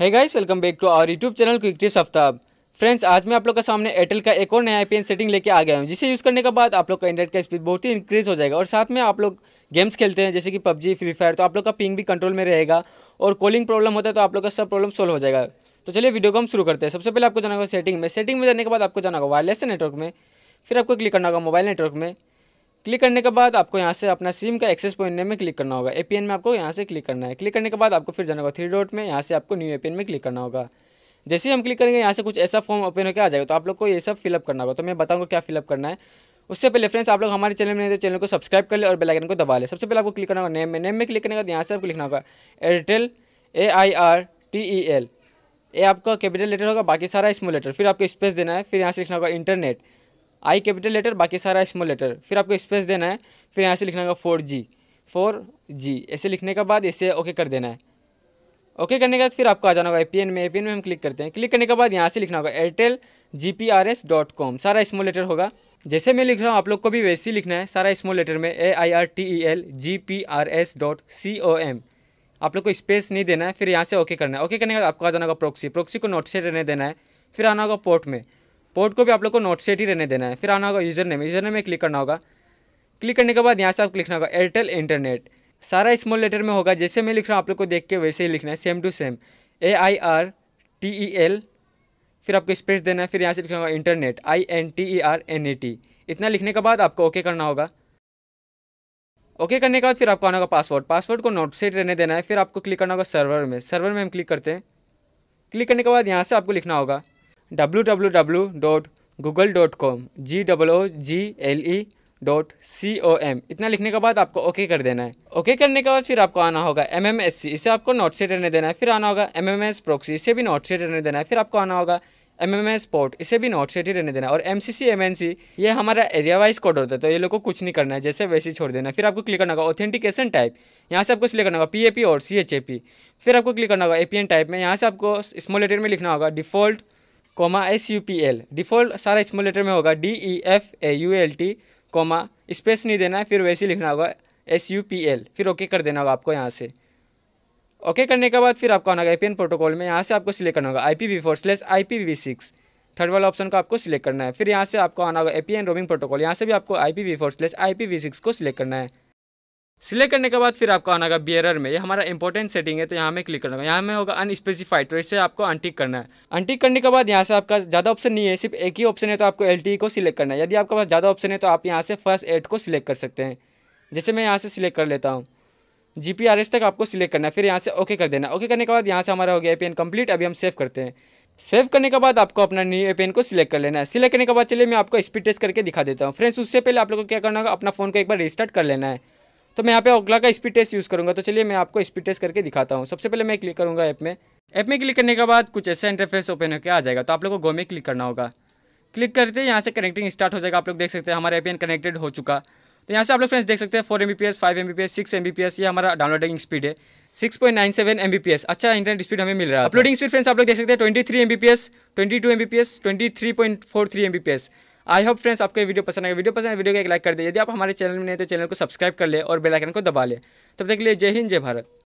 है guys welcome back to our YouTube channel quick tips Aftab friends आज मैं आप लोग का सामने एयरटेल का एक और नया आई सेटिंग लेके आ गया हूँ जिसे यूज़ करने के बाद आप लोग का इंटरनेट का स्पीड बहुत ही इंक्रीज़ हो जाएगा और साथ में आप लोग गेम्स खेलते हैं जैसे कि पबजी फ्री फायर तो आप लोग का पिंग भी कंट्रोल में रहेगा और कॉलिंग प्रॉब्लम होता है तो आप लोग का सब प्रॉब्लम सोल्व हो जाएगा तो चलिए वीडियो को हम शुरू करते हैं सबसे पहले आपको जाना होगा सेटिंग में सेटिंग में जाने के बाद आपको जाना होगा वायरलेस नेटवर्क में फिर आपको क्लिक करना होगा मोबाइल नेटवर्क में क्लिक करने के बाद आपको यहाँ से अपना सिम का एक्सेस पॉइंट नेम में क्लिक करना होगा एपीएन में आपको यहाँ से क्लिक करना है क्लिक करने के बाद आपको फिर जाना होगा थ्री डॉट में यहाँ से आपको न्यू एपीएन में क्लिक करना होगा जैसे ही हम क्लिक करेंगे यहाँ से कुछ ऐसा फॉर्म ओपन होकर आ जाएगा तो आप लोग को ये सब फिलअप करना होगा तो मैं बताऊँगा क्या फिलअप करना है उससे पहले फ्रेंड्स आप लोग हमारे चैनल में तो चैनल को सब्सक्राइब कर ले और बेलाइकन को दबा ले सबसे पहले आपको क्लिक करना होगा नेम में नेम में क्लिक करने के बाद यहाँ से आपको लिखना होगा Airtel A I R T E L ये आपका कैपिटल लेटर होगा बाकी सारा स्मॉल लेटर फिर आपको स्पेस देना है फिर यहाँ से लिखना होगा इंटरनेट आई कैपिटल लेटर बाकी सारा स्मॉल लेटर फिर आपको स्पेस देना है फिर यहाँ से लिखना होगा फोर जी फोर जी ऐसे लिखने के बाद इसे ओके कर देना है ओके करने के बाद फिर आपको आ जाना होगा ए में ए में हम क्लिक करते हैं क्लिक करने के बाद यहाँ से लिखना होगा Airtel G P R S dot com सारा स्मॉल लेटर होगा जैसे मैं लिख रहा हूँ आप लोग को भी वैसे ही लिखना है सारा स्मॉल लेटर में A I R T E L G P R S dot C O M आप लोग को स्पेस नहीं देना है फिर यहाँ से ओके करना है ओके करने के बाद आपको आ जाना होगा प्रोक्सी प्रोक्सी को नोट से रहने देना है फिर आना होगा पोर्ट में पोर्ट को भी आप लोग को नोट सेट ही रहने देना है फिर आना होगा यूज़र नेम यूज़र नेम में क्लिक करना होगा क्लिक करने के बाद यहाँ से आपको लिखना होगा एयरटेल इंटरनेट सारा स्मॉल लेटर में होगा जैसे मैं लिख रहा हूँ आप लोग को देख के वैसे ही लिखना है same to same A I R T E L फिर आपको स्पेस देना है फिर यहाँ से लिखना होगा internet I N T E R N A T इतना लिखने के बाद आपको ओके करना होगा ओके करने के बाद फिर आपको आना होगा पासवर्ड पासवर्ड को नोट सेट रहने देना है फिर आपको क्लिक करना होगा सर्वर में सर्वर में हम क्लिक करते हैं क्लिक करने के बाद यहाँ से आपको लिखना होगा W W W dot Google dot com G double O G L E dot C O M इतना लिखने के बाद आपको ओके कर देना है ओके करने के बाद फिर आपको आना होगा एम एम एस सी इसे आपको नोट से रहने देना है फिर आना होगा एम एम एस प्रोक्सी इसे भी नोट से रहने देना है फिर आपको आना होगा एम एम एस पोर्ट इसे भी नोट सेट ही रहने देना है और M C C M N C ये हमारा एरिया वाइज कोड होता है तो ये लोग को कुछ नहीं करना है जैसे वैसे छोड़ देना फिर आपको क्लिक करना होगा ऑथेंटिकेशन टाइप यहाँ से आपको सिलेक्ट करना होगा पी ए पी और सी एच ए पी फिर आपको क्लिक करना होगा ए पी एन टाइप में यहाँ से आपको स्मॉल लेटर में लिखना होगा default comma S U P L default सारा स्मॉल लेटर में होगा D E F A U L T comma space नहीं देना है फिर वैसे लिखना होगा एस यू पी एल फिर ओके कर देना होगा आपको यहाँ से ओके करने के बाद फिर आपको आना होगा आई प्रोटोकॉल में यहाँ से आपको सिलेक्ट करना होगा I P V four slash I P V six third वाला ऑप्शन को आपको सिलेक्ट करना है फिर यहाँ से आपको आना होगा A P N roaming protocol यहाँ से भी आपको I P V four slash I P V six को सिलेक्ट करना है सिलेक्ट करने के बाद फिर आपको आना होगा बियरर में ये हमारा इंपॉर्टेंट सेटिंग है तो यहाँ में क्लिक करना होगा यहाँ में होगा अनस्पेसिफाइड तो इससे आपको अनटिक करना है अनटिक करने के बाद यहाँ से आपका ज़्यादा ऑप्शन नहीं है सिर्फ एक ही ऑप्शन है तो आपको एल e को सिलेक्ट करना है यदि आपके पास ज़्यादा ऑप्शन है तो आप यहाँ से फर्स्ट एड को सिलेक्ट कर सकते हैं जैसे मैं यहाँ से सिलेक्ट कर लेता हूँ जी तक आपको सिलेक्ट करना है फिर यहाँ से ओके कर देना ओके करने के बाद यहाँ से हमारा हो गया ए कंप्लीट अभी हम सेव करते हैं सेव करने के बाद आपको अपना न्यू एपेन को सिलेक्ट कर लेना है सिलेक्ट करने के बाद चलिए मैं आपको स्पीड टेस्ट करके दिखा देता हूँ फ्रेंड्स उससे पहले आप लोगों को क्या करना होगा अपना फ़ोन को एक बार रिस्टार्ट कर लेना है तो मैं यहाँ पे ओगला का स्पीड टेस्ट यूज़ करूँगा तो चलिए मैं आपको स्पीड टेस्ट करके दिखाता हूँ सबसे पहले मैं क्लिक करूँगा ऐप में ऐप में क्लिक करने के बाद कुछ ऐसा इंटरफेस ओपन होकर आ जाएगा तो आप लोग को गो में क्लिक करना होगा क्लिक करते यहाँ से कनेक्टिंग स्टार्ट हो जाएगा आप लोग देख सकते हैं हमारा एपीएन कनेक्टेड हो चुका तो यहाँ से आप लोग फ्रेंड्स देख सकते हैं four M B P S five M B P S six M B P S ये हमारा डाउनलोडिंग स्पीड है six point nine seven M B P S अच्छा इंटरनेट स्पीड हमें मिल रहा है अपलोडिंग स्पीड फ्रेंड्स आप लोग देख सकते हैं twenty three M B P S twenty two M B P S twenty three point four three M B P S I hope friends आपको ये वीडियो पसंद आएगा वीडियो पसंद है वीडियो को एक लाइक कर दे यदि आप हमारे चैनल में नहीं तो चैनल को सब्सक्राइब कर ले और बेलाइकन को दबा ले तब तक के लिए जय हिंद जय भारत